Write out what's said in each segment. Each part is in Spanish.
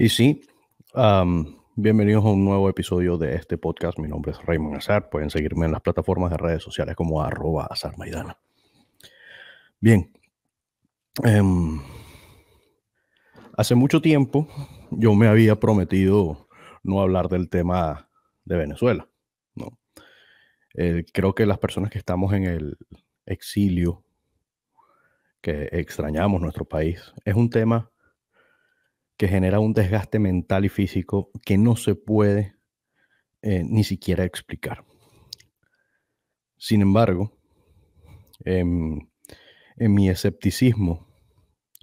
Y sí, bienvenidos a un nuevo episodio de este podcast. Mi nombre es Raymond Azar. Pueden seguirme en las plataformas de redes sociales como arroba Azar Bien. Em, hace mucho tiempo yo me había prometido no hablar del tema de Venezuela. creo que las personas que estamos en el exilio, que extrañamos nuestro país, es un tema que genera un desgaste mental y físico que no se puede eh, ni siquiera explicar. Sin embargo, em, en mi escepticismo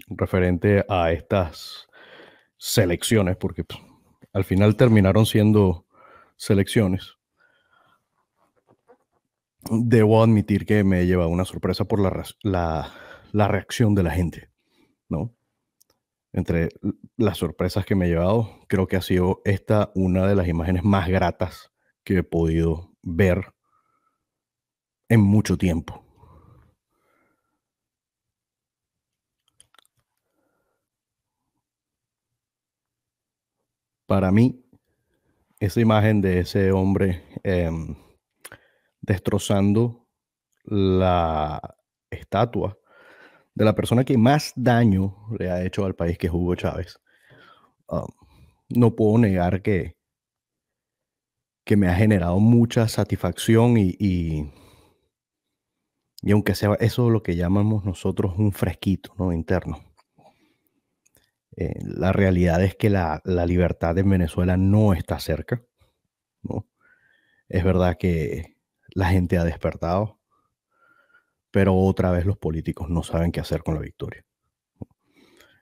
referente a estas selecciones, porque pues, al final terminaron siendo selecciones, debo admitir que me he llevado una sorpresa por la, la reacción de la gente, ¿no? entre las sorpresas que me he llevado, creo que ha sido esta una de las imágenes más gratas que he podido ver en mucho tiempo. Para mí, esa imagen de ese hombre em, destrozando la estatua de la persona que más daño le ha hecho al país, que es Hugo Chávez, um, no puedo negar que, que me ha generado mucha satisfacción y, y, aunque sea eso lo que llamamos nosotros un fresquito ¿no? interno. Eh, la realidad es que la, la, libertad en Venezuela no está cerca. ¿no? Es verdad que la gente ha despertado pero otra vez los políticos no saben qué hacer con la victoria.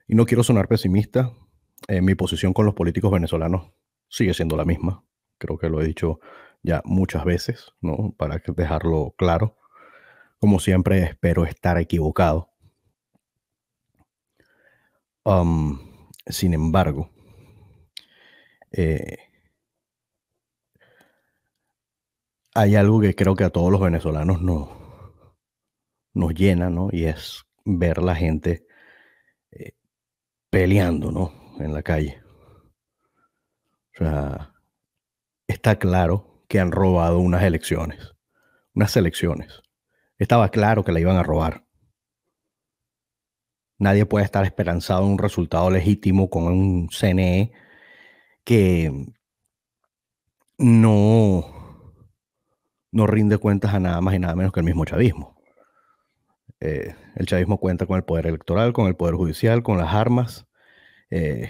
Y no quiero sonar pesimista, eh, mi posición con los políticos venezolanos sigue siendo la misma, creo que lo he dicho ya muchas veces, ¿no? Para dejarlo claro. Como siempre, espero estar equivocado. sin embargo, eh, hay algo que creo que a todos los venezolanos no, nos llena, ¿no? Y es ver la gente eh, peleando, ¿no? En la calle. O sea, está claro que han robado unas elecciones, unas elecciones. Estaba claro que la iban a robar. Nadie puede estar esperanzado en un resultado legítimo con un CNE que no, no rinde cuentas a nada más y nada menos que el mismo chavismo. Eh, el chavismo cuenta con el poder electoral, con el poder judicial, con las armas, eh,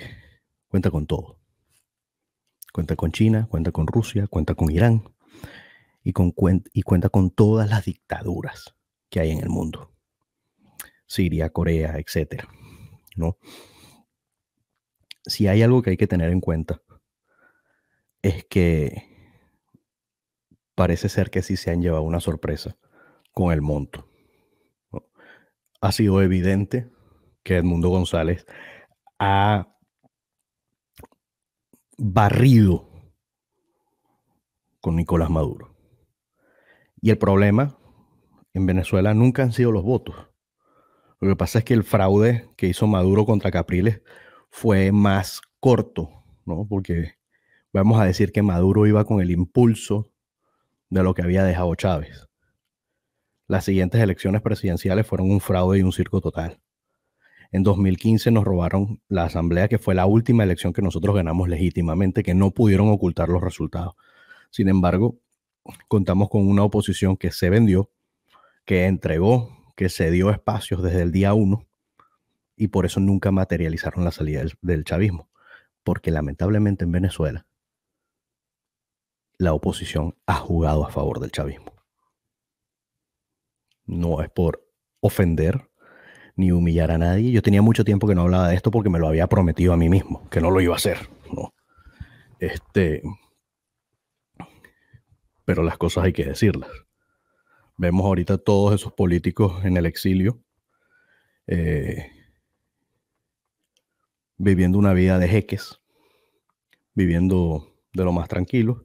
cuenta con todo. Cuenta con China, cuenta con Rusia, cuenta con Irán y, con, y cuenta con todas las dictaduras que hay en el mundo. Siria, Corea, etcétera. ¿no? Si hay algo que hay que tener en cuenta, es que parece ser que sí se han llevado una sorpresa con el monto ha sido evidente que Edmundo González ha barrido con Nicolás Maduro. Y el problema en Venezuela nunca han sido los votos. Lo que pasa es que el fraude que hizo Maduro contra Capriles fue más corto, ¿no? Porque vamos a decir que Maduro iba con el impulso de lo que había dejado Chávez. Las siguientes elecciones presidenciales fueron un fraude y un circo total. En 2015 nos robaron la asamblea, que fue la última elección que nosotros ganamos legítimamente, que no pudieron ocultar los resultados. Sin embargo, contamos con una oposición que se vendió, que entregó, que se dio espacios desde el día uno y por eso nunca materializaron la salida del chavismo. Porque lamentablemente en Venezuela la oposición ha jugado a favor del chavismo no es por ofender ni humillar a nadie. Yo tenía mucho tiempo que no hablaba de esto porque me lo había prometido a mí mismo, que no lo iba a hacer. ¿no? Este, pero las cosas hay que decirlas. Vemos ahorita todos esos políticos en el exilio eh, viviendo una vida de jeques, viviendo de lo más tranquilo,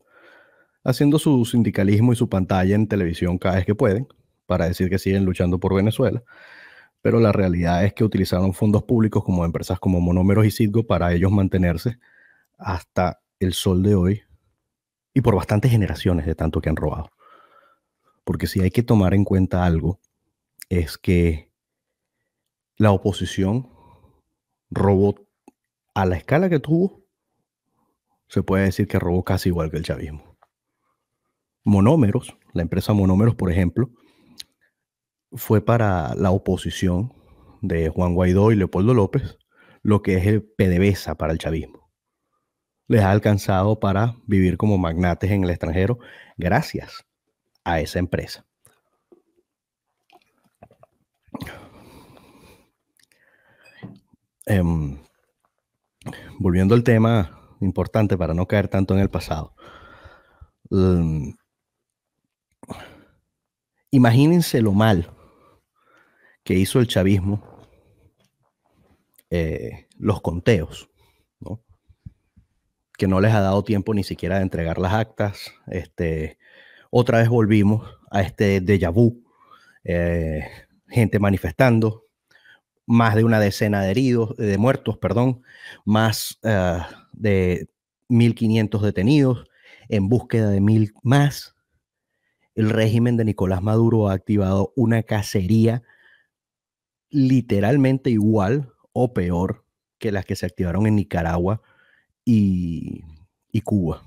haciendo su sindicalismo y su pantalla en televisión cada vez que pueden para decir que siguen luchando por Venezuela, pero la realidad es que utilizaron fondos públicos como empresas como Monómeros y Citgo para ellos mantenerse hasta el sol de hoy y por bastantes generaciones de tanto que han robado. Porque si hay que tomar en cuenta algo, es que la oposición robó a la escala que tuvo, se puede decir que robó casi igual que el chavismo. Monómeros, la empresa Monómeros, por ejemplo, fue para la oposición de Juan Guaidó y Leopoldo López lo que es el PDVSA para el chavismo. Les ha alcanzado para vivir como magnates en el extranjero gracias a esa empresa. Em, volviendo al tema importante para no caer tanto en el pasado. imagínense lo mal que hizo el chavismo eh, los conteos, que no les ha dado tiempo ni siquiera de entregar las actas. Este, otra vez volvimos a este déjà vu, eh, gente manifestando, más de una decena de heridos, de muertos, perdón, más eh, de 1.500 detenidos en búsqueda de mil más. El régimen de Nicolás Maduro ha activado una cacería literalmente igual o peor que las que se activaron en Nicaragua y, Cuba,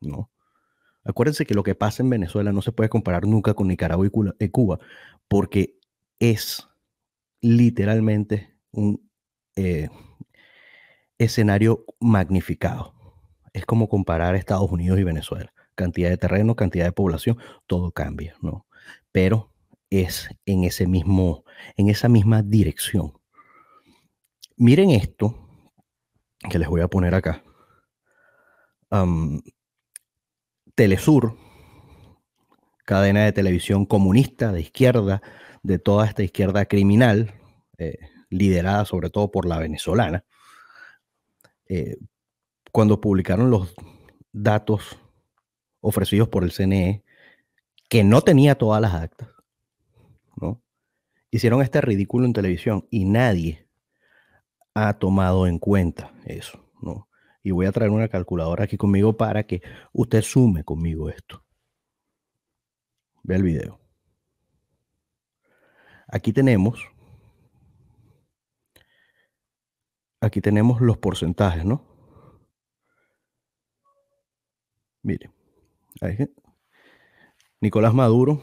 ¿no? Acuérdense que lo que pasa en Venezuela no se puede comparar nunca con Nicaragua y eh, Cuba, porque es literalmente un eh, escenario magnificado. Es como comparar Estados Unidos y Venezuela. Cantidad de terreno, cantidad de población, todo cambia, ¿no? Pero es en ese mismo en esa misma dirección. Miren esto que les voy a poner acá. Telesur, cadena de televisión comunista de izquierda, de toda esta izquierda criminal, eh, liderada sobre todo por la venezolana, eh, cuando publicaron los datos ofrecidos por el CNE, que no tenía todas las actas, ¿no? hicieron este ridículo en televisión y nadie ha tomado en cuenta eso, ¿no? Y voy a traer una calculadora aquí conmigo para que usted sume conmigo esto. Ve el video. Aquí tenemos aquí tenemos los porcentajes, ¿no? Mire. Nicolás Maduro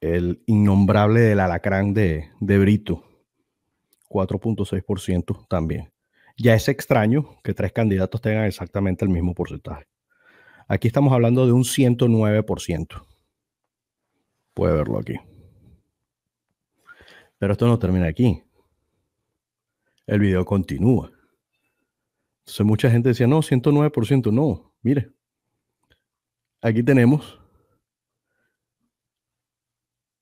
el innombrable del alacrán de, de Brito, 4.6% también. Ya es extraño que tres candidatos tengan exactamente el mismo porcentaje. Aquí estamos hablando de un 109%. Puede verlo aquí. Pero esto no termina aquí. El video continúa. Entonces mucha gente decía, no, 109%, no, mire. Aquí tenemos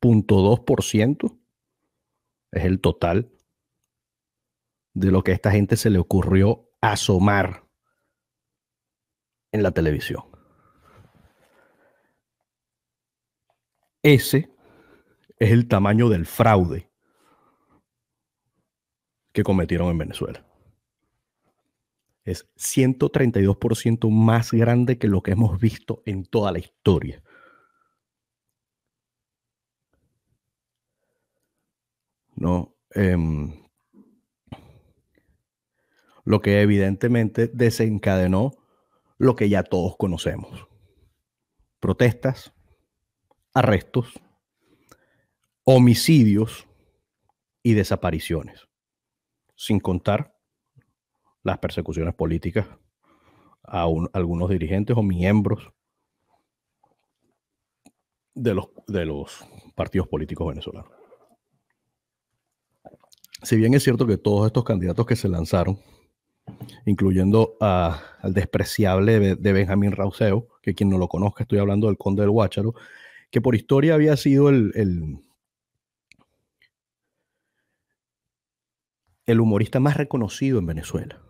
0.2% es el total de lo que a esta gente se le ocurrió asomar en la televisión. Ese es el tamaño del fraude que cometieron en Venezuela. Es 132% más grande que lo que hemos visto en toda la historia. Em, lo que evidentemente desencadenó lo que ya todos conocemos. Protestas, arrestos, homicidios y desapariciones, sin contar las persecuciones políticas a, algunos dirigentes o miembros de los, de los partidos políticos venezolanos si bien es cierto que todos estos candidatos que se lanzaron, incluyendo al despreciable de Benjamín Rauseo, que quien no lo conozca, estoy hablando del conde del Guácharo, que por historia había sido el, el, humorista más reconocido en Venezuela.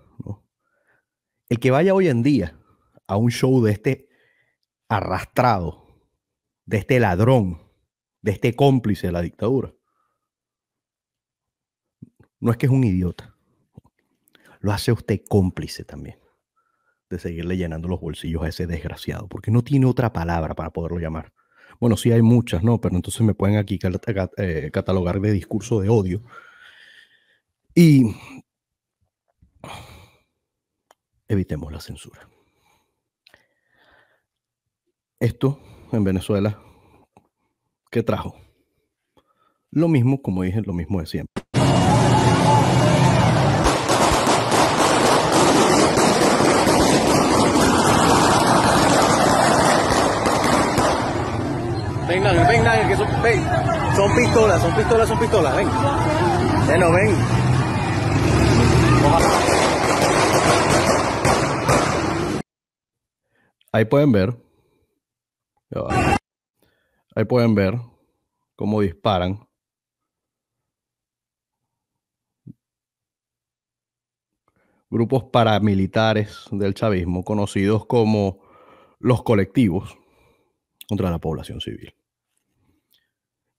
El que vaya hoy en día a un show de este arrastrado, de este ladrón, de este cómplice de la dictadura, no es que es un idiota. Lo hace usted cómplice también de seguirle llenando los bolsillos a ese desgraciado, porque no tiene otra palabra para poderlo llamar. Bueno, sí hay muchas, ¿no? Pero entonces me pueden aquí eh, eh, catalogar de discurso de odio. Y evitemos la censura. Esto en Venezuela, ¿qué trajo? Lo mismo, como dije, lo mismo de siempre. Ven, son pistolas, son pistolas, son pistolas, ven. Bueno, ven. Ahí pueden ver. Ahí pueden ver cómo disparan. Grupos paramilitares del chavismo, conocidos como los colectivos contra la población civil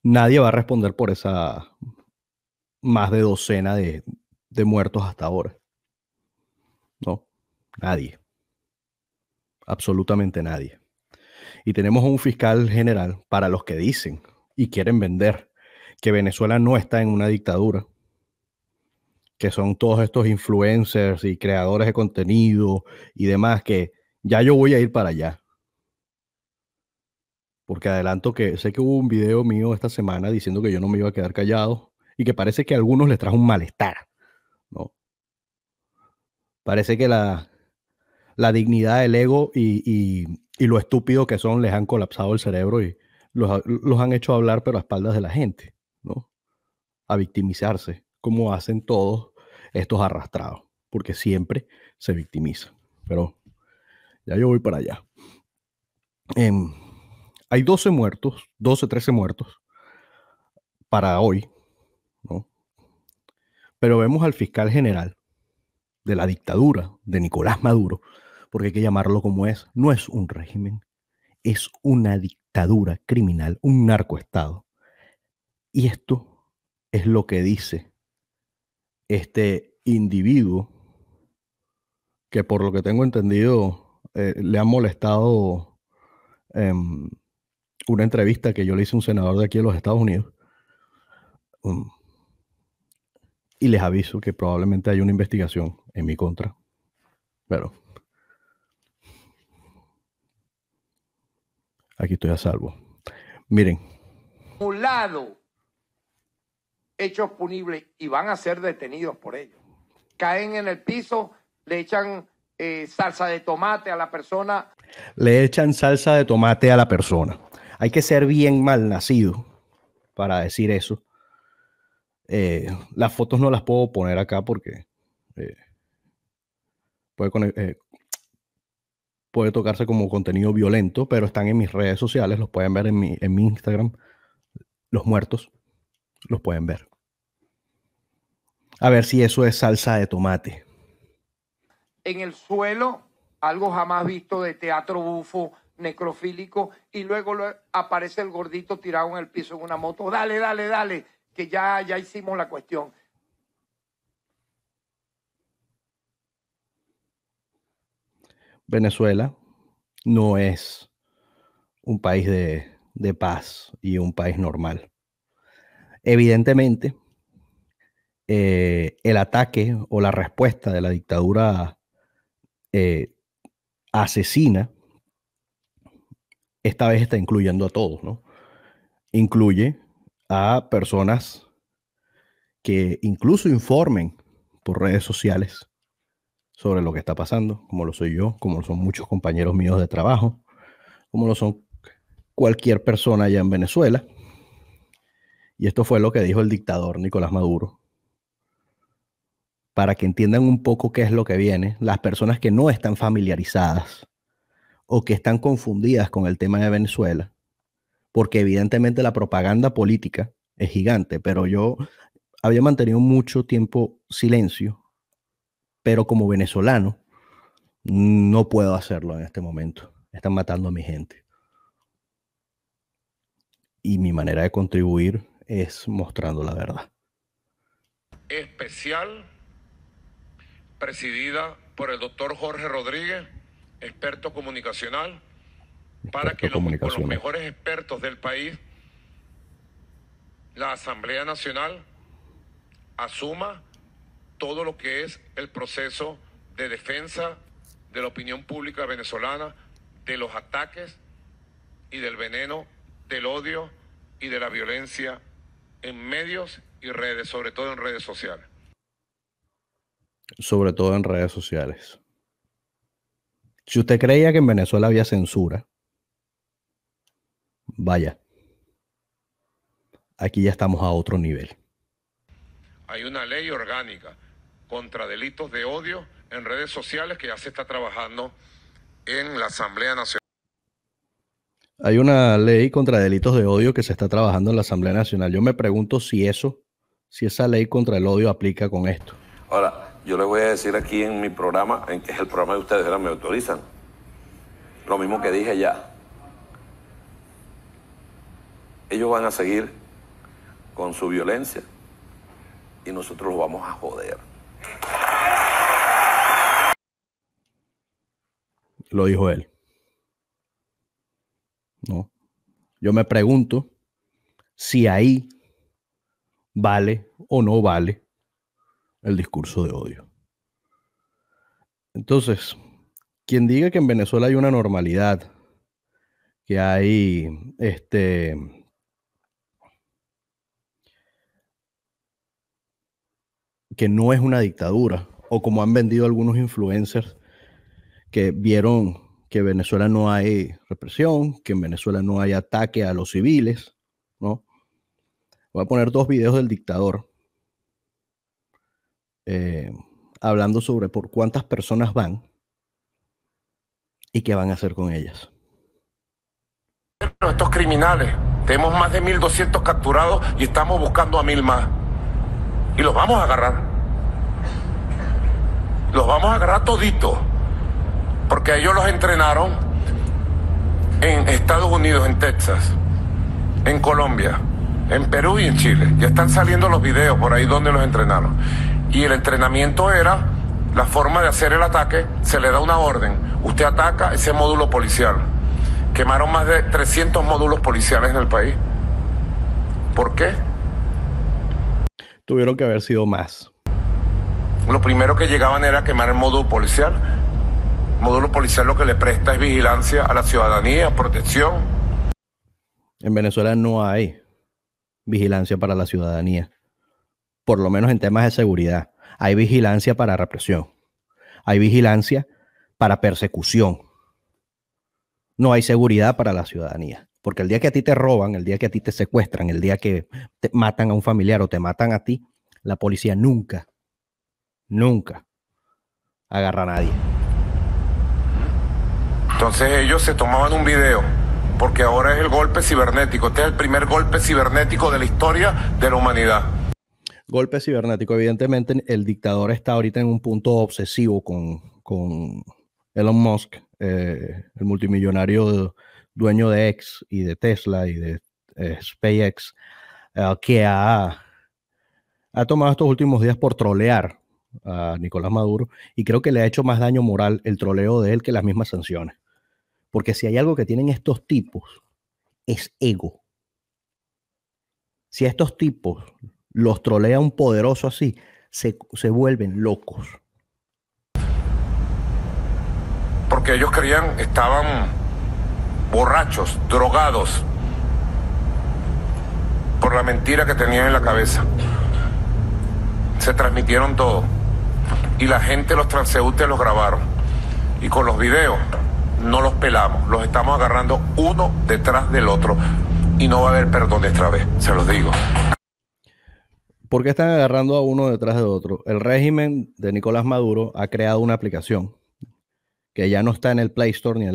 nadie va a responder por esa más de docena de, de muertos hasta ahora. No, nadie. Absolutamente nadie. Y tenemos un fiscal general para los que dicen y quieren vender que Venezuela no está en una dictadura, que son todos estos influencers y creadores de contenido y demás que ya yo voy a ir para allá porque adelanto que sé que hubo un video mío esta semana diciendo que yo no me iba a quedar callado y que parece que a algunos les trajo un malestar, ¿no? Parece que la, la dignidad, del ego y, y, lo estúpido que son les han colapsado el cerebro y los, han hecho hablar pero a espaldas de la gente, ¿no? A victimizarse, como hacen todos estos arrastrados, porque siempre se victimizan. Pero ya yo voy para allá. Em, hay 12 muertos, 12, 13 muertos para hoy, ¿no? Pero vemos al fiscal general de la dictadura de Nicolás Maduro, porque hay que llamarlo como es, no es un régimen, es una dictadura criminal, un narcoestado. Y esto es lo que dice este individuo que por lo que tengo entendido eh, le ha molestado em, una entrevista que yo le hice a un senador de aquí de los Estados Unidos. Um, y les aviso que probablemente hay una investigación en mi contra. Pero aquí estoy a salvo. Miren. Un lado, hechos punibles y van a ser detenidos por ellos. Caen en el piso, le echan eh, salsa de tomate a la persona. Le echan salsa de tomate a la persona hay que ser bien mal nacido para decir eso. Eh, las fotos no las puedo poner acá porque eh, puede, eh, puede, tocarse como contenido violento, pero están en mis redes sociales, los pueden ver en mi, en mi Instagram. Los muertos los pueden ver. A ver si eso es salsa de tomate. En el suelo, algo jamás visto de teatro bufo necrofílico y luego aparece el gordito tirado en el piso en una moto. Dale, dale, dale, que ya, ya hicimos la cuestión. Venezuela no es un país de, paz y un país normal. Evidentemente, eh, el ataque o la respuesta de la dictadura eh, asesina esta vez está incluyendo a todos, ¿no? Incluye a personas que incluso informen por redes sociales sobre lo que está pasando, como lo soy yo, como lo son muchos compañeros míos de trabajo, como lo son cualquier persona allá en Venezuela. Y esto fue lo que dijo el dictador Nicolás Maduro. Para que entiendan un poco qué es lo que viene, las personas que no están familiarizadas o que están confundidas con el tema de Venezuela, porque evidentemente la propaganda política es gigante, pero yo había mantenido mucho tiempo silencio, pero como venezolano no puedo hacerlo en este momento. Están matando a mi gente. Y mi manera de contribuir es mostrando la verdad. Especial, presidida por el doctor Jorge Rodríguez experto comunicacional, para que los mejores expertos del país, la Asamblea Nacional asuma todo lo que es el proceso de defensa de la opinión pública venezolana, de los ataques y del veneno, del odio y de la violencia en medios y redes, sobre todo en redes sociales. Sobre todo en redes sociales. Si usted creía que en Venezuela había censura, vaya, aquí ya estamos a otro nivel. Hay una ley orgánica contra delitos de odio en redes sociales que ya se está trabajando en la Asamblea Nacional. Hay una ley contra delitos de odio que se está trabajando en la Asamblea Nacional. Yo me pregunto si eso, si esa ley contra el odio aplica con esto. Ahora, yo le voy a decir aquí en mi programa, en que es el programa de ustedes, ahora Me autorizan. Lo mismo que dije ya. Ellos van a seguir con su violencia y nosotros los vamos a joder. Lo dijo él. No. Yo me pregunto si ahí vale o no vale el discurso de odio. Entonces, quien diga que en Venezuela hay una normalidad, que hay este que no es una dictadura, o como han vendido algunos influencers que vieron que en Venezuela no hay represión, que en Venezuela no hay ataque a los civiles, ¿no? Voy a poner dos videos del dictador eh, hablando sobre por cuántas personas van y qué van a hacer con ellas. Estos criminales, tenemos más de 1.200 capturados y estamos buscando a mil más. Y los vamos a agarrar. Los vamos a agarrar toditos. Porque ellos los entrenaron en Estados Unidos, en Texas, en Colombia, en Perú y en Chile. Ya están saliendo los videos por ahí donde los entrenaron y el entrenamiento era la forma de hacer el ataque, se le da una orden, usted ataca ese módulo policial. Quemaron más de 300 módulos policiales en el país. ¿Por qué? Tuvieron que haber sido más. Lo primero que llegaban era quemar el módulo policial. El módulo policial lo que le presta es vigilancia a la ciudadanía, protección. En Venezuela no hay vigilancia para la ciudadanía por lo menos en temas de seguridad. Hay vigilancia para represión. Hay vigilancia para persecución. No hay seguridad para la ciudadanía. Porque el día que a ti te roban, el día que a ti te secuestran, el día que te matan a un familiar o te matan a ti, la policía nunca, nunca agarra a nadie. Entonces ellos se tomaban un video, porque ahora es el golpe cibernético. Este es el primer golpe cibernético de la historia de la humanidad golpe cibernético. Evidentemente, el dictador está ahorita en un punto obsesivo con, con Elon Musk, eh, el multimillonario dueño de X y de Tesla y de eh, SpaceX, eh, que ha, ha tomado estos últimos días por trolear a Nicolás Maduro y creo que le ha hecho más daño moral el troleo de él que las mismas sanciones. Porque si hay algo que tienen estos tipos, es ego. Si a estos tipos los trolea un poderoso así, se, vuelven locos. Porque ellos creían, estaban borrachos, drogados, por la mentira que tenían en la cabeza. Se transmitieron todo. Y la gente, los transeúntes, los grabaron. Y con los videos no los pelamos, los estamos agarrando uno detrás del otro. Y no va a haber perdón esta vez, se los digo. ¿Por qué están agarrando a uno detrás de otro? El régimen de Nicolás Maduro ha creado una aplicación que ya no está en el Play Store ni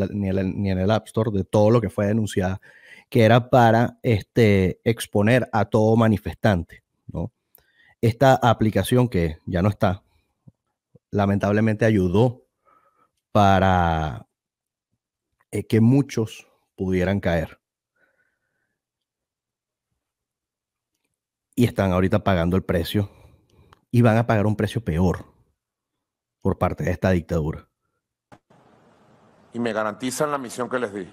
en, el, App Store de todo lo que fue denunciada, que era para este, exponer a todo manifestante. ¿no? Esta aplicación que ya no está, lamentablemente ayudó para eh, que muchos pudieran caer. y están ahorita pagando el precio y van a pagar un precio peor por parte de esta dictadura. Y me garantizan la misión que les di.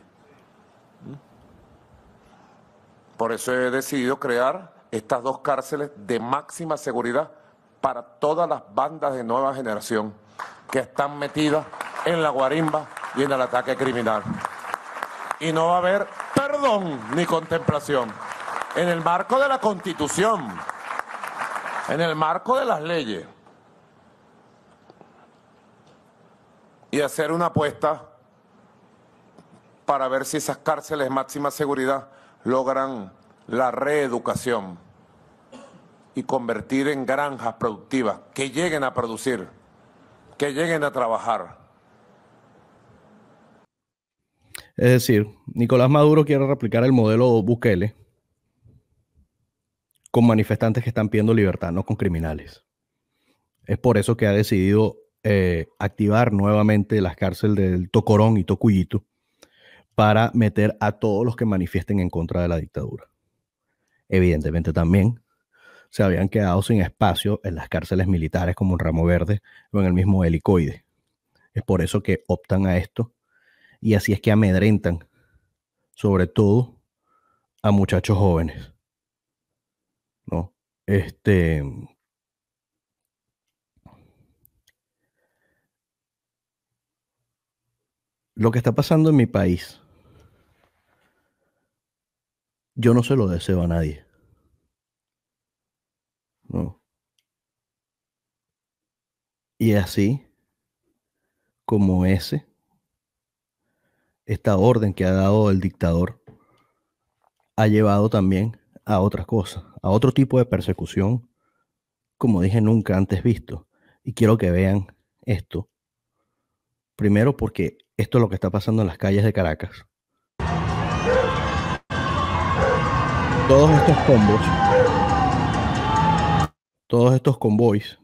Por eso he decidido crear estas dos cárceles de máxima seguridad para todas las bandas de nueva generación que están metidas en la guarimba y en el ataque criminal. Y no va a haber perdón ni contemplación en el marco de la Constitución, en el marco de las leyes, y hacer una apuesta para ver si esas cárceles de máxima seguridad logran la reeducación y convertir en granjas productivas que lleguen a producir, que lleguen a trabajar. Es decir, Nicolás Maduro quiere replicar el modelo Bukele con manifestantes que están pidiendo libertad, no con criminales. Es por eso que ha decidido eh, activar nuevamente las cárceles del Tocorón y Tocuyito para meter a todos los que manifiesten en contra de la dictadura. Evidentemente también se habían quedado sin espacio en las cárceles militares como en Ramo Verde o en el mismo helicoide. Es por eso que optan a esto y así es que amedrentan, sobre todo a muchachos jóvenes. Este. Lo que está pasando en mi país, yo no se lo deseo a nadie. No. Y así como ese, esta orden que ha dado el dictador ha llevado también a otra cosa, a otro tipo de persecución, como dije, nunca antes visto. Y quiero que vean esto. Primero porque esto es lo que está pasando en las calles de Caracas. Todos estos combos, todos estos convoys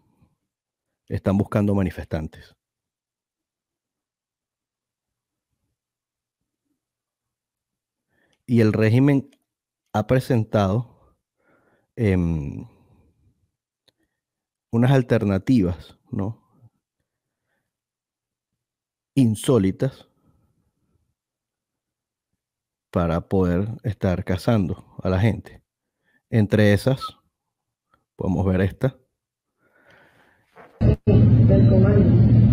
están buscando manifestantes. Y el régimen ha presentado em, unas alternativas, ¿no? Insólitas para poder estar cazando a la gente. Entre esas, podemos ver esta. Han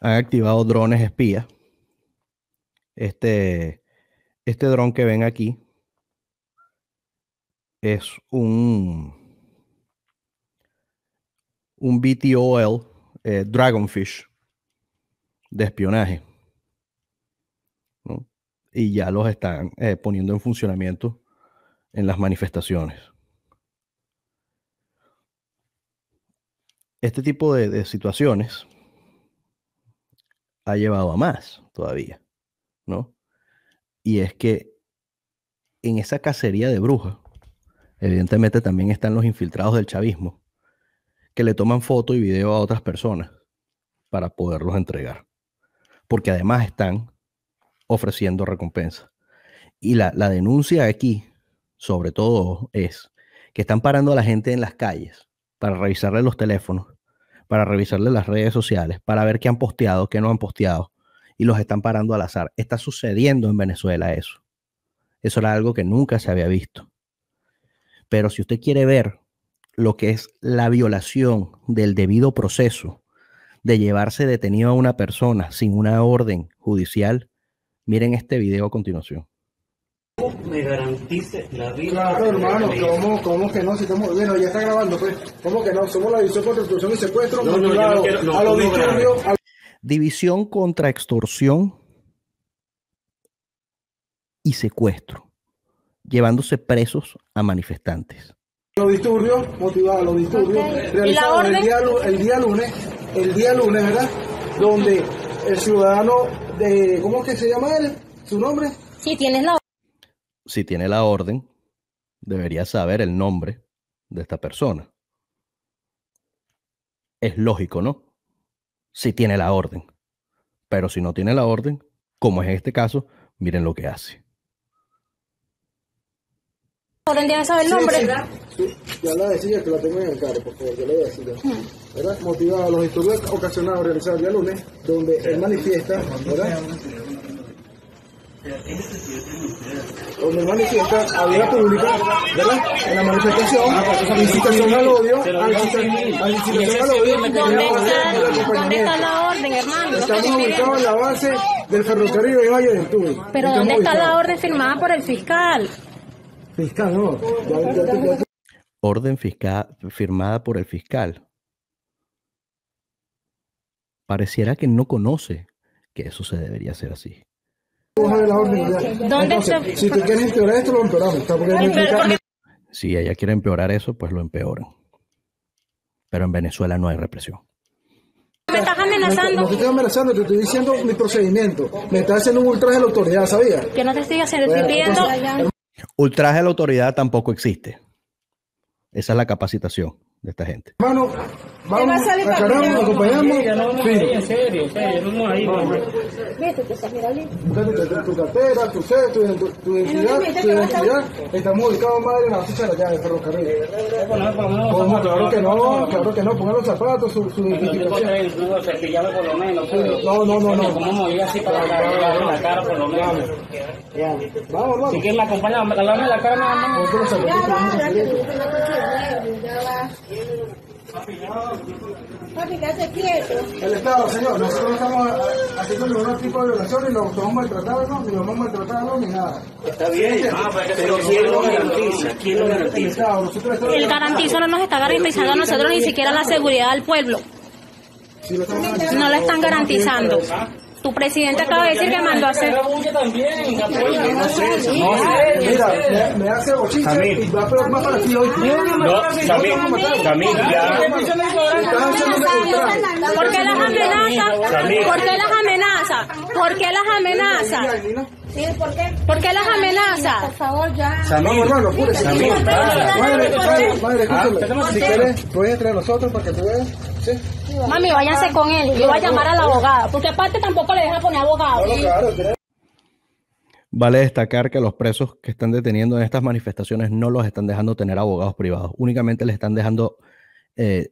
han activado drones espías este, este dron que ven aquí es un, un BTOL eh, Dragonfish de espionaje. Y ya los están eh, poniendo en funcionamiento en las manifestaciones. Este tipo de situaciones ha llevado a más todavía. ¿no? Y es que en esa cacería de brujas, evidentemente también están los infiltrados del chavismo, que le toman foto y video a otras personas para poderlos entregar. Porque además están ofreciendo recompensa. Y la, la denuncia aquí, sobre todo, es que están parando a la gente en las calles para revisarle los teléfonos, para revisarle las redes sociales, para ver qué han posteado, qué no han posteado, y los están parando al azar. Está sucediendo en Venezuela eso. Eso era algo que nunca se había visto. Pero si usted quiere ver lo que es la violación del debido proceso de llevarse detenido a una persona sin una orden judicial, miren este video a continuación a división contra extorsión y secuestro, llevándose presos a manifestantes. Los disturbios, motivados los disturbios, realizados el día, lunes, el día lunes, ¿verdad? Donde el ciudadano de, ¿cómo es que se llama él? ¿Su nombre? Si tiene la Si tiene la orden, debería saber el nombre de esta persona. Es lógico, ¿no? si tiene la orden. Pero si no tiene la orden, como es en este caso, miren lo que hace. ¿Orden tiene saber el nombre? Sí, ya la decía que la tengo en el carro, por favor, ya la a Hmm. ¿Verdad? Motivado a los disturbios ocasionados realizar el día lunes, donde él manifiesta, ¿verdad? Donde el manifiesta había pública, ¿verdad? En la manifestación, incitación al odio, incitación al odio. ¿Dónde está la orden, hermano? Estamos ubicados en la base del ferrocarril de Valle del Tuy. Pero ¿dónde está la orden firmada por el fiscal? Fiscal, Orden fiscal firmada por el fiscal. Pareciera que no conoce que eso se debería hacer así si lo ella quiere empeorar eso, pues lo empeoran. Pero en Venezuela no hay represión. Me estás amenazando. No te estoy amenazando, te estoy diciendo mi procedimiento. Me estás haciendo un ultraje a la autoridad, ¿sabías? Que no te estoy haciendo, bueno, Ultraje a la autoridad tampoco existe. Esa es la capacitación de esta gente. Hermano, Vamos, a nos acompañamos. Sí, en serio, en serio, no ahí. Vete, pues, tu cartera, tu cartera, tu ser, tu identidad, tu identidad. Estamos ubicados más la una ficha allá del ferrocarril. Claro que no, claro que no, pongan los zapatos, su identificación. por lo menos. Pues. No, no, no, no. Como a así para la cara por lo menos. Vamos, vamos. Si quieren me acompañan, la la cara nada más. Ya va, ya va quieto. El Estado, señor, nosotros estamos haciendo ningún tipo de violación, ni vamos hemos maltratado, no, ni lo hemos maltratado, ni nada. Está bien, ah, pero ¿quién lo garantiza? ¿Quién lo garantiza? El garantizo no nos está garantizando a nosotros ni siquiera la seguridad del pueblo. No la están garantizando. Tu presidente acaba de decir que mandó a hacer. Mira, me hace ¿Por las amenazas? ¿Por las amenazas? Porque ¿Por qué las amenaza? Sí, ¿por qué? ¿Por las amenaza? Por favor, ya. Salud, hermano, no, Salud. Madre, madre, madre, escúchame. Si quieres, entre nosotros para que tú veas. Sí. Mami, váyanse con él. Yo voy a llamar al abogado Porque aparte tampoco le deja poner abogado. Vale destacar que los presos que están deteniendo en estas manifestaciones no los están dejando tener abogados privados, únicamente les están dejando eh,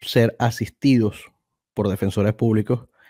ser asistidos por defensores públicos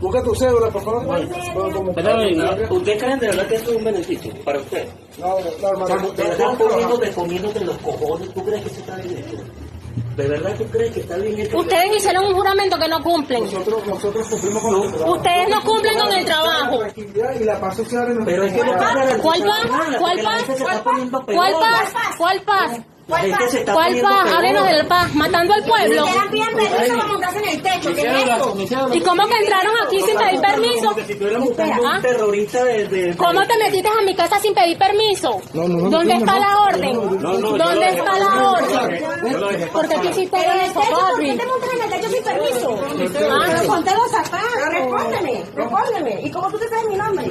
Busca tu cédula, por favor. Pues ¿ustedes creen de verdad que esto es un beneficio para usted? No, no, no. ¿Te están poniendo de comiendo de los cojones? ¿Tú crees que se está bien esto? ¿De verdad tú crees que está bien esto. Ustedes hicieron un juramento que no cumplen. Nosotros, nosotros cumplimos con no. el Ustedes no cumplen con el trabajo. Y la paz social Pero es que no ¿Cuál ¿Cuál paz? ¿Cuál paz? ¿Cuál paz? ¿Cuál paz? ¿Cuál paz? Háblenos del paz, matando al pueblo. Y piden permiso para montarse en el techo, ¿qué es esto? ¿Y cómo que entraron aquí sin pedir permiso? ¿Cómo te metiste a mi casa sin pedir permiso? ¿Dónde está la orden? ¿Dónde está la orden? ¿Por qué hiciste el techo? ¿Por te montas en el techo sin permiso? Ponte los zapatos. Respóndeme, respóndeme. ¿Y cómo tú te sabes mi nombre?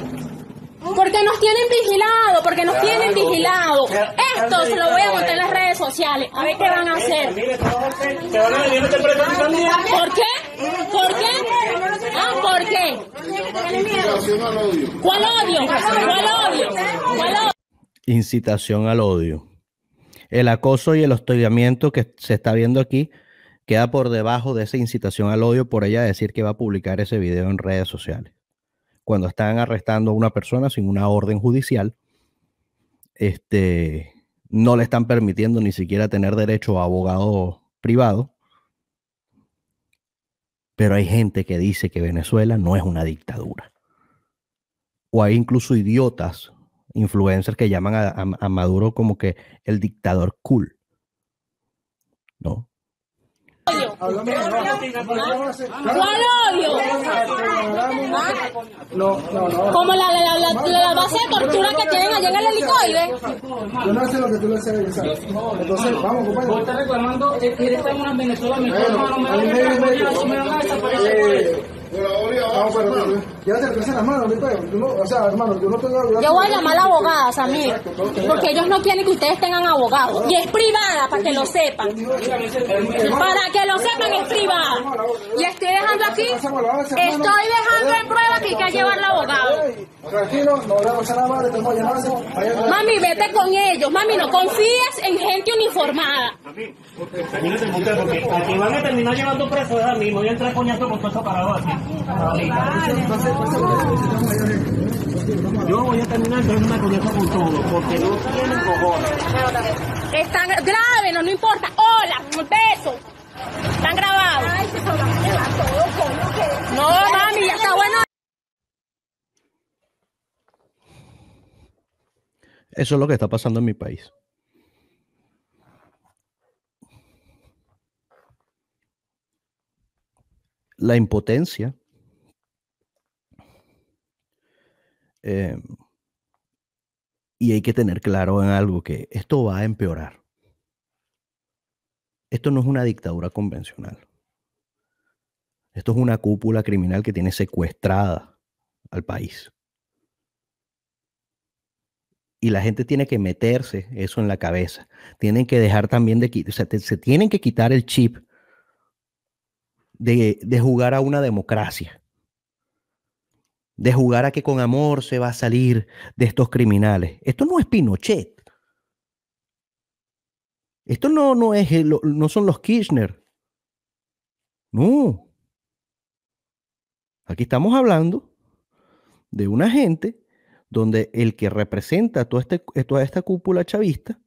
Porque nos tienen vigilado, porque nos tienen vigilado. Esto se lo voy a montar en las redes sociales. A ver qué van a hacer. ¿Por qué? ¿Por qué? Ah, ¿por qué? ¿Cuál odio? ¿Cuál odio? ¿Cuál odio? Incitación al odio. El acoso y el hostigamiento que se está viendo aquí queda por debajo de esa incitación al odio por ella decir que va a publicar ese video en redes sociales cuando están arrestando a una persona sin una orden judicial, este, no le están permitiendo ni siquiera tener derecho a abogado privado. Pero hay gente que dice que Venezuela no es una dictadura. O hay incluso idiotas, influencers que llaman a, a Maduro como que el dictador cool. ¿No? ¿Cuál odio? Como la, la, la, base de tortura que tienen allá en el helicoide. Yo no sé lo que tú le haces. Entonces, vamos, compañero. reclamando una Venezuela mejor. vamos, o sea, hermano, yo no Yo voy a llamar a abogadas, Samir. Porque ellos no quieren que ustedes tengan abogados. Y es privada, para que lo sepan. Para que lo sepan, es privada. Y estoy dejando aquí, estoy dejando en prueba que hay que llevar abogado. Tranquilo, no le vamos a nada Mami, vete con ellos. Mami, no confíes en gente uniformada. porque aquí van a terminar llevando presos a mí. Voy a entrar coñazo con todo eso parado aquí. Yo voy a terminar de una coñaca con todo, porque no tiene cojones. Están graves, no importa. Hola, un beso. Están grabados. No, mami, ya está bueno. Eso es lo que está pasando en mi país. La impotencia Em, y hay que tener claro en algo que esto va a empeorar. Esto no es una dictadura convencional. Esto es una cúpula criminal que tiene secuestrada al país. Y la gente tiene que meterse eso en la cabeza. Tienen que dejar también de o se tienen que quitar el chip de jugar a una democracia de jugar a que con amor se va a salir de estos criminales. Esto no es Pinochet. Esto no, no, es, no son los Kirchner. No. Aquí estamos hablando de una gente donde el que representa este, toda esta cúpula chavista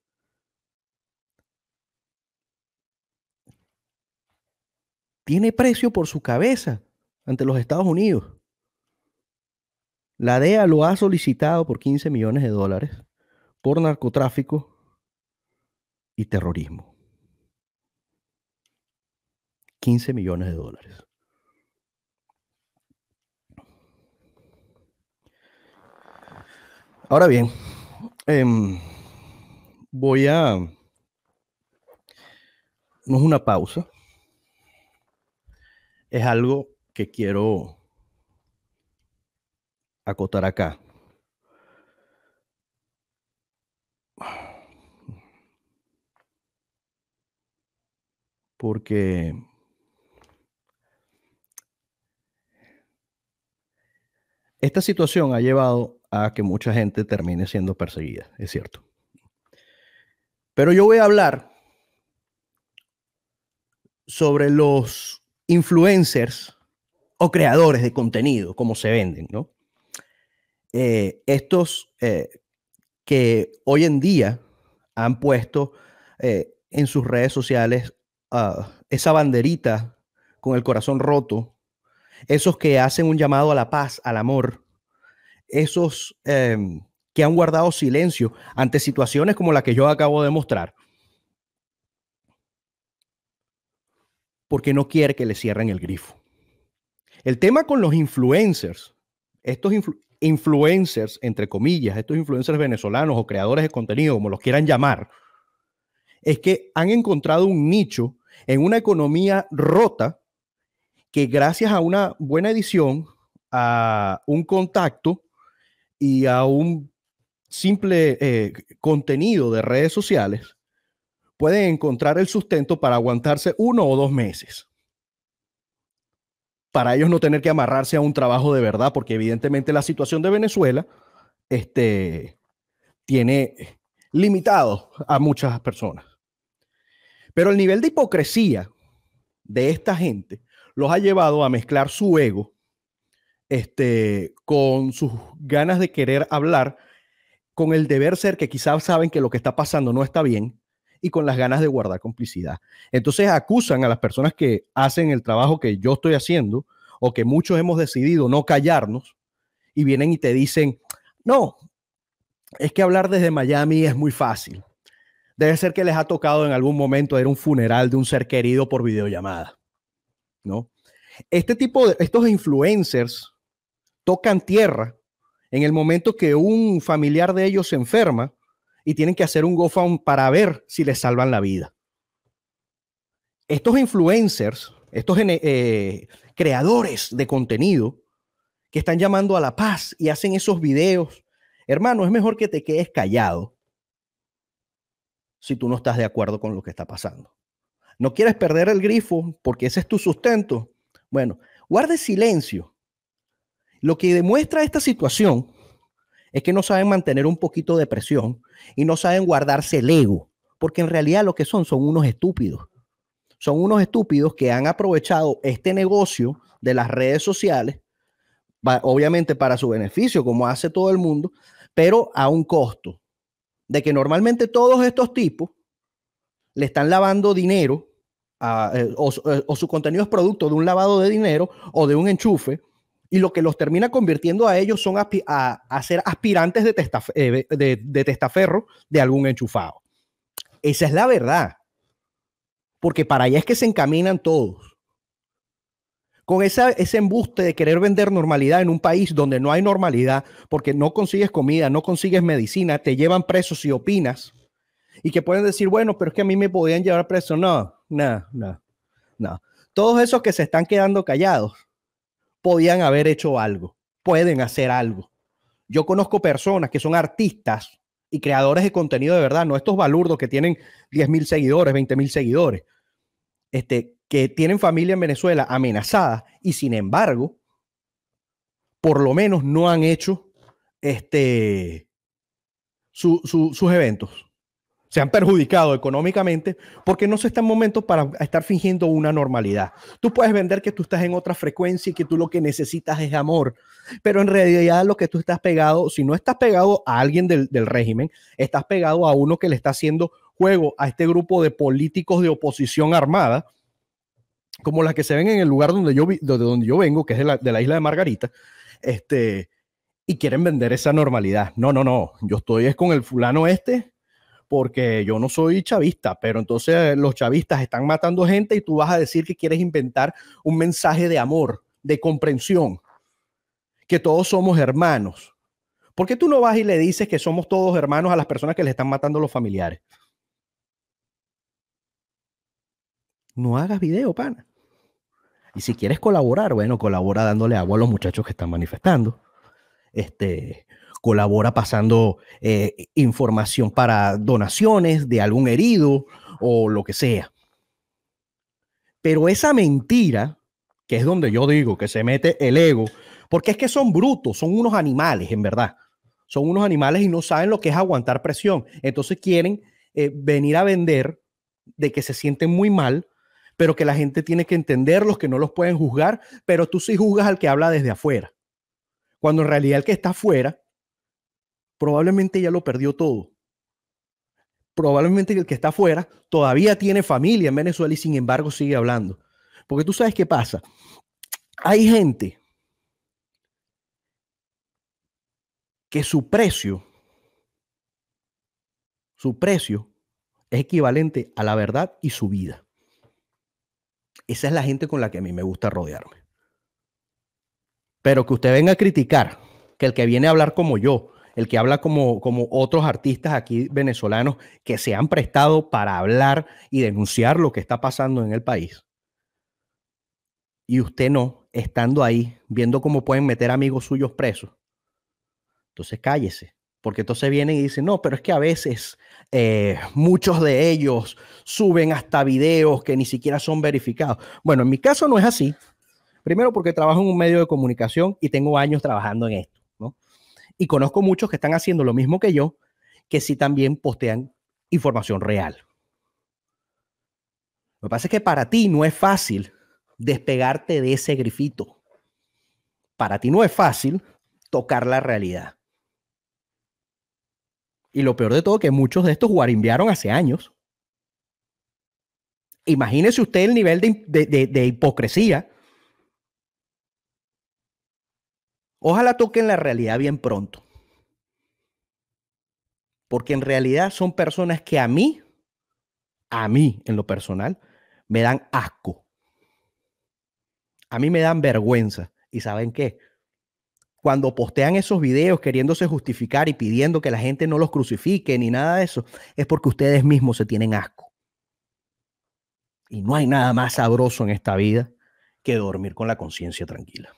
tiene precio por su cabeza ante los Estados Unidos. La DEA lo ha solicitado por 15 millones de dólares por narcotráfico y terrorismo. 15 millones de dólares. Ahora bien, em, voy a... No es una pausa, es algo que quiero acotar acá. Porque esta situación ha llevado a que mucha gente termine siendo perseguida, es cierto. Pero yo voy a hablar sobre los influencers o creadores de contenido, cómo se venden, ¿no? Eh, estos eh, que hoy en día han puesto eh, en sus redes sociales ah, esa banderita con el corazón roto, esos que hacen un llamado a la paz, al amor, esos em, que han guardado silencio ante situaciones como la que yo acabo de mostrar, porque no quiere que le cierren el grifo. El tema con los influencers, estos influencers influencers, entre comillas, estos influencers venezolanos o creadores de contenido, como los quieran llamar, es que han encontrado un nicho en una economía rota que gracias a una buena edición, a un contacto y a un simple eh, contenido de redes sociales, pueden encontrar el sustento para aguantarse uno o dos meses para ellos no tener que amarrarse a un trabajo de verdad, porque evidentemente la situación de Venezuela este, tiene limitado a muchas personas. Pero el nivel de hipocresía de esta gente los ha llevado a mezclar su ego este, con sus ganas de querer hablar, con el deber ser que quizás saben que lo que está pasando no está bien, y con las ganas de guardar complicidad. Entonces acusan a las personas que hacen el trabajo que yo estoy haciendo o que muchos hemos decidido no callarnos y vienen y te dicen, no, es que hablar desde Miami es muy fácil. Debe ser que les ha tocado en algún momento ir un funeral de un ser querido por videollamada, ¿no? Este tipo estos influencers tocan tierra en el momento que un familiar de ellos se enferma y tienen que hacer un GoFund para ver si les salvan la vida. Estos influencers, estos eh, eh, creadores de contenido que están llamando a la paz y hacen esos videos, hermano, es mejor que te quedes callado si tú no estás de acuerdo con lo que está pasando. No quieres perder el grifo porque ese es tu sustento. Bueno, guarde silencio. Lo que demuestra esta situación es que no saben mantener un poquito de presión y no saben guardarse el ego, porque en realidad lo que son son unos estúpidos. Son unos estúpidos que han aprovechado este negocio de las redes sociales, obviamente para su beneficio, como hace todo el mundo, pero a un costo de que normalmente todos estos tipos le están lavando dinero eh, eh, o, su contenido es producto de un lavado de dinero o de un enchufe y lo que los termina convirtiendo a ellos son a, ser aspirantes eh, de, testaferro de algún enchufado. Esa es la verdad, porque para allá es que se encaminan todos. Con ese embuste de querer vender normalidad en un país donde no hay normalidad, porque no consigues comida, no consigues medicina, te llevan presos si opinas, y que pueden decir, bueno, pero es que a mí me podían llevar preso. No, no, no, no. Todos esos que se están quedando callados podían haber hecho algo, pueden hacer algo. Yo conozco personas que son artistas y creadores de contenido de verdad, no estos balurdos que tienen 10 mil seguidores, 20 mil seguidores, este, que tienen familia en Venezuela amenazada y sin embargo, por lo menos no han hecho este, sus eventos se han perjudicado económicamente porque no se está en momento para estar fingiendo una normalidad. Tú puedes vender que tú estás en otra frecuencia y que tú lo que necesitas es amor, pero en realidad lo que tú estás pegado, si no estás pegado a alguien del, régimen, estás pegado a uno que le está haciendo juego a este grupo de políticos de oposición armada, como las que se ven en el lugar donde yo, donde yo vengo, que es de la, de la isla de Margarita, este, y quieren vender esa normalidad. No, no, no, yo estoy es con el fulano este porque yo no soy chavista, pero entonces los chavistas están matando gente y tú vas a decir que quieres inventar un mensaje de amor, de comprensión, que todos somos hermanos. ¿Por qué tú no vas y le dices que somos todos hermanos a las personas que les están matando los familiares? No hagas video, pana. Y si quieres colaborar, bueno, colabora dándole agua a los muchachos que están manifestando. Este, colabora pasando eh, información para donaciones de algún herido o lo que sea. Pero esa mentira, que es donde yo digo que se mete el ego, porque es que son brutos, son unos animales, en verdad. Son unos animales y no saben lo que es aguantar presión. Entonces quieren eh, venir a vender de que se sienten muy mal, pero que la gente tiene que entenderlos, que no los pueden juzgar, pero tú sí juzgas al que habla desde afuera. Cuando en realidad el que está afuera probablemente ya lo perdió todo. Probablemente el que está afuera todavía tiene familia en Venezuela y sin embargo sigue hablando. Porque tú sabes qué pasa. Hay gente que su precio, su precio es equivalente a la verdad y su vida. Esa es la gente con la que a mí me gusta rodearme. Pero que usted venga a criticar, que el que viene a hablar como yo, el que habla como, otros artistas aquí venezolanos que se han prestado para hablar y denunciar lo que está pasando en el país. Y usted no, estando ahí, viendo cómo pueden meter amigos suyos presos. Entonces cállese, porque entonces vienen y dicen, no, pero es que a veces eh, muchos de ellos suben hasta videos que ni siquiera son verificados. Bueno, en mi caso no es así. Primero porque trabajo en un medio de comunicación y tengo años trabajando en esto y conozco muchos que están haciendo lo mismo que yo, que sí también postean información real. Lo que pasa es que para ti no es fácil despegarte de ese grifito. Para ti no es fácil tocar la realidad. Y lo peor de todo, que muchos de estos guarimbiaron hace años. Imagínese usted el nivel de hipocresía Ojalá toquen la realidad bien pronto. Porque en realidad son personas que a mí, a mí en lo personal, me dan asco. A mí me dan vergüenza. ¿Y saben qué? Cuando postean esos videos queriéndose justificar y pidiendo que la gente no los crucifique ni nada de eso, es porque ustedes mismos se tienen asco. Y no hay nada más sabroso en esta vida que dormir con la conciencia tranquila.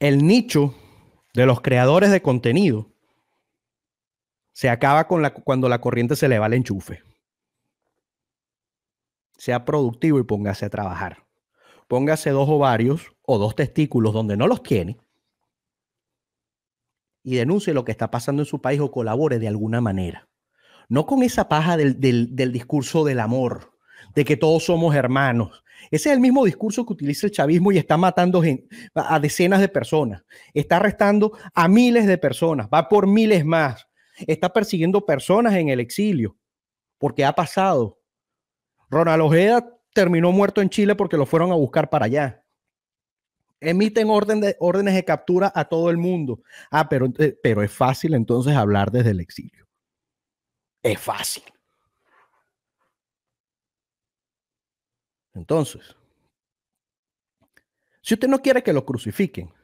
el nicho de los creadores de contenido se acaba con la, cuando la corriente se le va al enchufe. Sea productivo y póngase a trabajar. Póngase dos ovarios o dos testículos donde no los tiene y denuncie lo que está pasando en su país o colabore de alguna manera. No con esa paja del, del discurso del amor, de que todos somos hermanos, ese es el mismo discurso que utiliza el chavismo y está matando a decenas de personas, está arrestando a miles de personas, va por miles más, está persiguiendo personas en el exilio, porque ha pasado. Ronald Ojeda terminó muerto en Chile porque lo fueron a buscar para allá. Emiten órdenes de captura a todo el mundo. Ah, pero, eh, pero es fácil entonces hablar desde el exilio. Es fácil. Entonces, si usted no quiere que lo crucifiquen,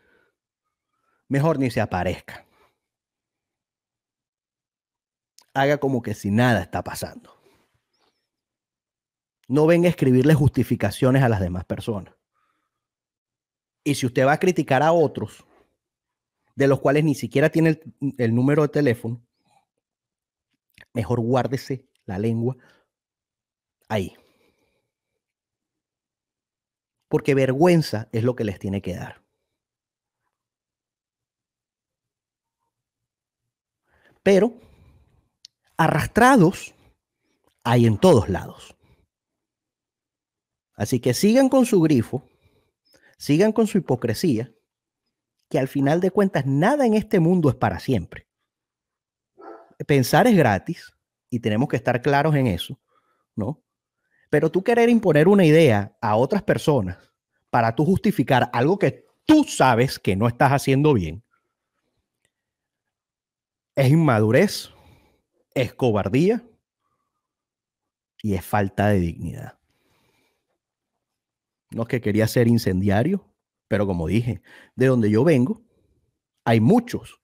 mejor ni se aparezca. Haga como que si nada está pasando. No venga a escribirle justificaciones a las demás personas. Y si usted va a criticar a otros, de los cuales ni siquiera tiene el, el número de teléfono, mejor guárdese la lengua ahí porque vergüenza es lo que les tiene que dar. Pero arrastrados hay en todos lados. Así que sigan con su grifo, sigan con su hipocresía, que al final de cuentas nada en este mundo es para siempre. Pensar es gratis y tenemos que estar claros en eso, ¿no? Pero tú querer imponer una idea a otras personas para tú justificar algo que tú sabes que no estás haciendo bien, es inmadurez, es cobardía y es falta de dignidad. No es que quería ser incendiario, pero como dije, de donde yo vengo, hay muchos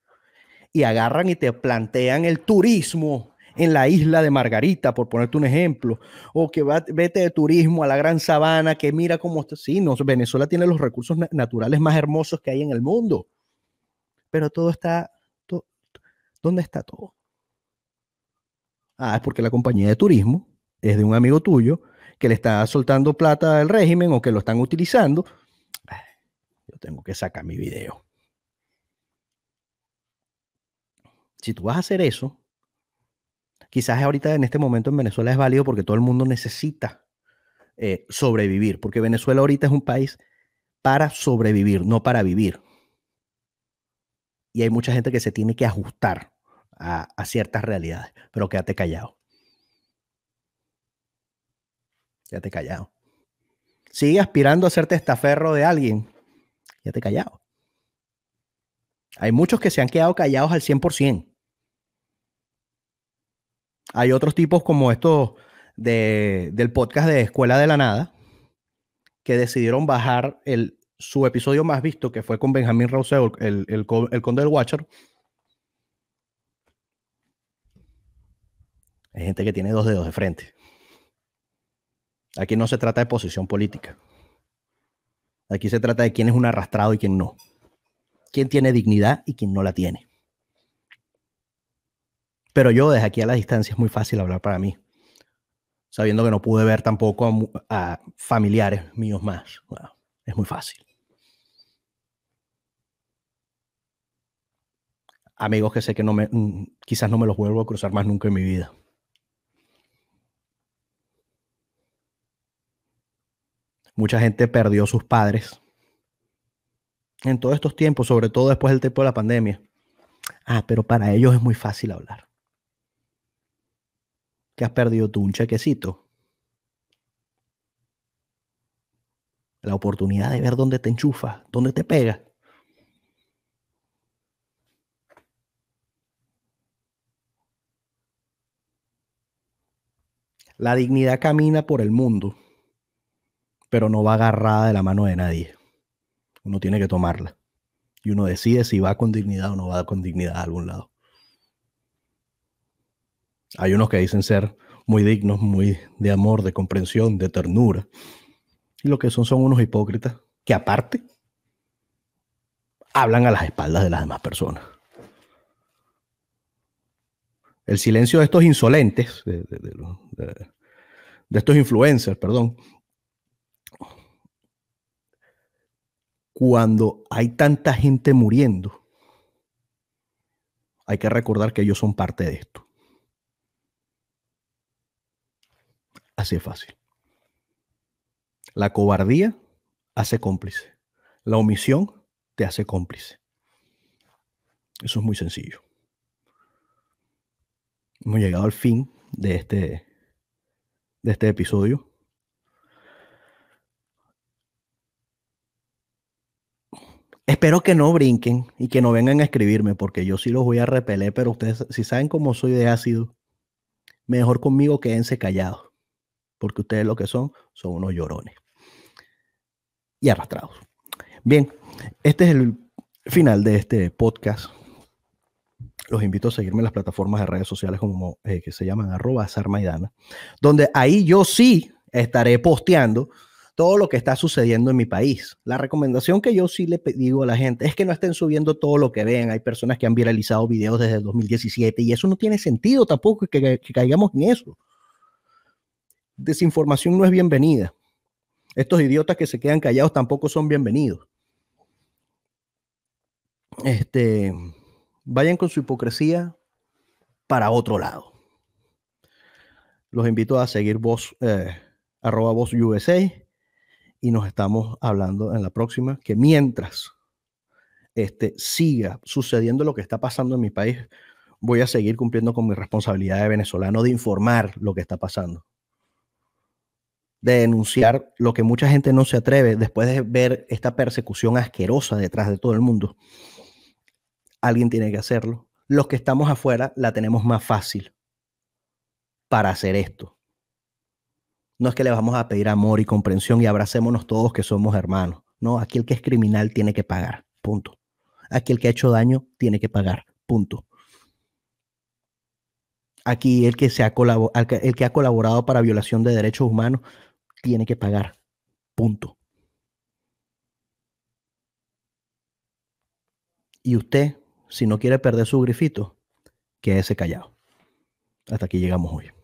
y agarran y te plantean el turismo en la isla de Margarita, por ponerte un ejemplo, o que vete de turismo a la gran sabana, que mira cómo está. Sí, no, Venezuela tiene los recursos naturales más hermosos que hay en el mundo, pero todo está, ¿dónde está todo? Ah, es porque la compañía de turismo es de un amigo tuyo que le está soltando plata al régimen o que lo están utilizando. Yo tengo que sacar mi video. Si tú vas a hacer eso, quizás ahorita en este momento en Venezuela es válido porque todo el mundo necesita eh, sobrevivir, porque Venezuela ahorita es un país para sobrevivir, no para vivir. Y hay mucha gente que se tiene que ajustar a, a ciertas realidades, pero quédate callado. Quédate callado. Sigue aspirando a hacerte testaferro de alguien. Quédate callado. Hay muchos que se han quedado callados al 100%. Hay otros tipos como estos del podcast de Escuela de la Nada, que decidieron bajar el, su episodio más visto, que fue con Benjamín Rousseau, el, el conde del Watcher. Hay gente que tiene dos dedos de frente. Aquí no se trata de posición política. Aquí se trata de quién es un arrastrado y quién no. Quién tiene dignidad y quién no la tiene. Pero yo desde aquí a la distancia es muy fácil hablar para mí, sabiendo que no pude ver tampoco a, familiares míos más. es muy fácil. Amigos que sé que no me, mm, quizás no me los vuelvo a cruzar más nunca en mi vida. Mucha gente perdió sus padres en todos estos tiempos, sobre todo después del tiempo de la pandemia. Ah, pero para ellos es muy fácil hablar que has perdido tú un chequecito. La oportunidad de ver dónde te enchufa, dónde te pega. La dignidad camina por el mundo, pero no va agarrada de la mano de nadie. Uno tiene que tomarla. Y uno decide si va con dignidad o no va con dignidad a algún lado. Hay unos que dicen ser muy dignos, muy de amor, de comprensión, de ternura. Y lo que son son unos hipócritas que aparte hablan a las espaldas de las demás personas. El silencio de estos insolentes, de, estos influencers, perdón, cuando hay tanta gente muriendo, hay que recordar que ellos son parte de esto. Así es fácil. La cobardía hace cómplice. La omisión te hace cómplice. Eso es muy sencillo. Hemos llegado al fin de este, de este episodio. Espero que no brinquen y que no vengan a escribirme, porque yo sí los voy a repeler, pero ustedes, si saben cómo soy de ácido, mejor conmigo quédense callados porque ustedes lo que son son unos llorones y arrastrados. Bien, este es el final de este podcast. Los invito a seguirme en las plataformas de redes sociales como eh, que se llaman arroba sarmaidana, donde ahí yo sí estaré posteando todo lo que está sucediendo en mi país. La recomendación que yo sí le digo a la gente es que no estén subiendo todo lo que ven. Hay personas que han viralizado videos desde el 2017 y eso no tiene sentido tampoco que, que caigamos en eso desinformación no es bienvenida. Estos idiotas que se quedan callados tampoco son bienvenidos. Este, vayan con su hipocresía para otro lado. Los invito a seguir vos, eh, arroba voz USA y nos estamos hablando en la próxima, que mientras este, siga sucediendo lo que está pasando en mi país, voy a seguir cumpliendo con mi responsabilidad de venezolano de informar lo que está pasando de denunciar lo que mucha gente no se atreve después de ver esta persecución asquerosa detrás de todo el mundo. Alguien tiene que hacerlo. Los que estamos afuera la tenemos más fácil para hacer esto. No es que le vamos a pedir amor y comprensión y abracémonos todos que somos hermanos. No, aquí el que es criminal tiene que pagar. Punto. Aquí el que ha hecho daño tiene que pagar. Punto aquí el que, se ha el que ha colaborado para violación de derechos humanos tiene que pagar. Punto. Y usted, si no quiere perder su grifito, quédese callado. Hasta aquí llegamos hoy.